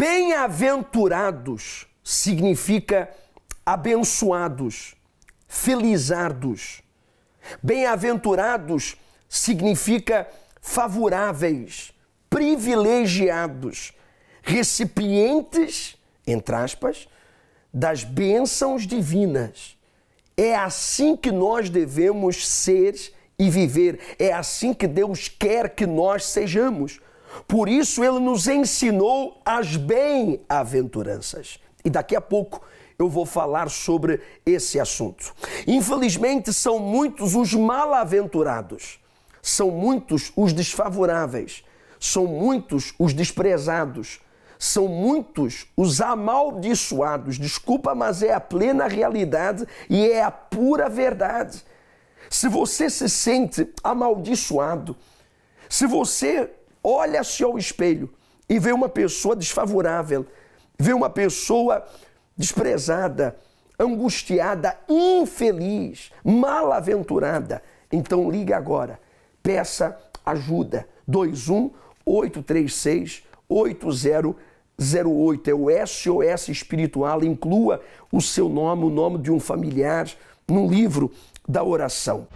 Bem-aventurados significa abençoados, felizardos. Bem-aventurados significa favoráveis, privilegiados, recipientes, entre aspas, das bênçãos divinas. É assim que nós devemos ser e viver. É assim que Deus quer que nós sejamos. Por isso ele nos ensinou as bem-aventuranças. E daqui a pouco eu vou falar sobre esse assunto. Infelizmente, são muitos os mal-aventurados, são muitos os desfavoráveis, são muitos os desprezados, são muitos os amaldiçoados. Desculpa, mas é a plena realidade e é a pura verdade. Se você se sente amaldiçoado, se você olha-se ao espelho e vê uma pessoa desfavorável, vê uma pessoa desprezada, angustiada, infeliz, malaventurada. Então liga agora, peça ajuda. 21 836 8008 é o SOS espiritual, inclua o seu nome, o nome de um familiar no livro da oração.